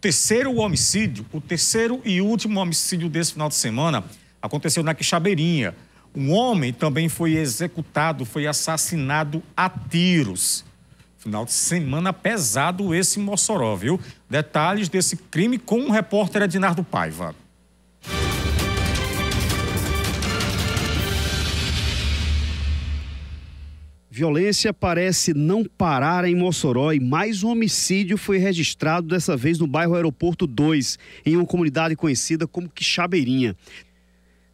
terceiro homicídio, o terceiro e último homicídio desse final de semana, aconteceu na Quixabeirinha. Um homem também foi executado, foi assassinado a tiros. Final de semana pesado esse Mossoró, viu? Detalhes desse crime com o repórter Ednardo Paiva. Violência parece não parar em Mossoró e mais um homicídio foi registrado, dessa vez no bairro Aeroporto 2, em uma comunidade conhecida como Quixabeirinha.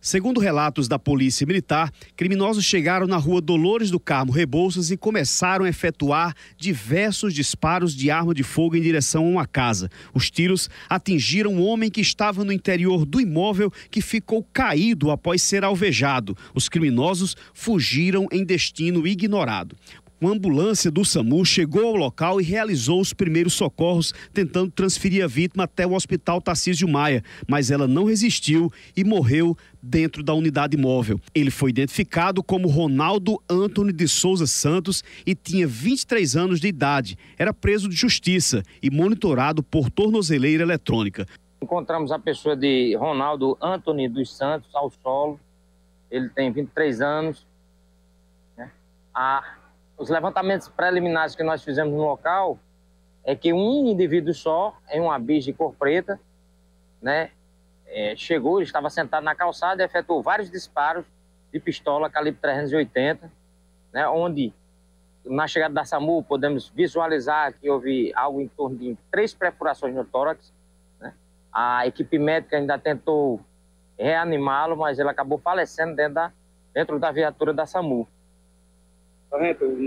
Segundo relatos da Polícia Militar, criminosos chegaram na rua Dolores do Carmo Rebouças e começaram a efetuar diversos disparos de arma de fogo em direção a uma casa. Os tiros atingiram um homem que estava no interior do imóvel que ficou caído após ser alvejado. Os criminosos fugiram em destino ignorado. Uma ambulância do SAMU chegou ao local e realizou os primeiros socorros, tentando transferir a vítima até o hospital Tarcísio Maia, mas ela não resistiu e morreu dentro da unidade móvel. Ele foi identificado como Ronaldo Antônio de Souza Santos e tinha 23 anos de idade. Era preso de justiça e monitorado por tornozeleira eletrônica. Encontramos a pessoa de Ronaldo Antônio dos Santos ao solo. Ele tem 23 anos. Né? A os levantamentos preliminares que nós fizemos no local é que um indivíduo só, em uma bis de cor preta, né, é, chegou, ele estava sentado na calçada e efetuou vários disparos de pistola calibre 380, né, onde na chegada da SAMU podemos visualizar que houve algo em torno de três perfurações no tórax. Né? A equipe médica ainda tentou reanimá-lo, mas ele acabou falecendo dentro da, dentro da viatura da SAMU. No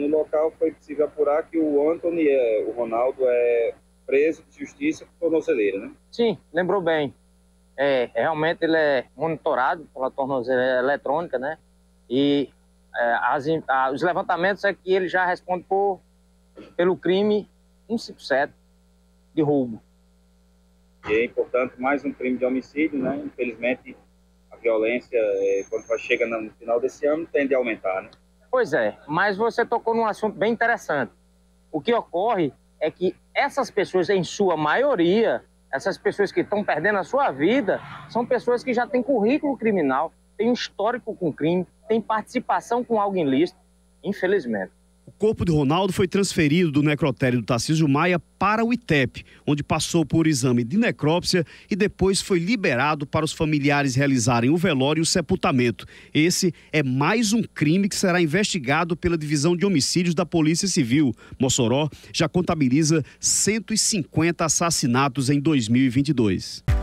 local foi possível apurar que o Anthony, é, o Ronaldo, é preso de justiça por tornozeleira, né? Sim, lembrou bem. É, realmente ele é monitorado pela tornozeleira eletrônica, né? E é, as, a, os levantamentos é que ele já responde por, pelo crime 157 de roubo. E, é portanto, mais um crime de homicídio, né? Infelizmente, a violência, é, quando chega no final desse ano, tende a aumentar, né? Pois é, mas você tocou num assunto bem interessante. O que ocorre é que essas pessoas, em sua maioria, essas pessoas que estão perdendo a sua vida, são pessoas que já têm currículo criminal, têm um histórico com crime, têm participação com algo ilícito, infelizmente. O corpo de Ronaldo foi transferido do necrotério do Tarcísio Maia para o ITEP, onde passou por exame de necrópsia e depois foi liberado para os familiares realizarem o velório e o sepultamento. Esse é mais um crime que será investigado pela Divisão de Homicídios da Polícia Civil. Mossoró já contabiliza 150 assassinatos em 2022.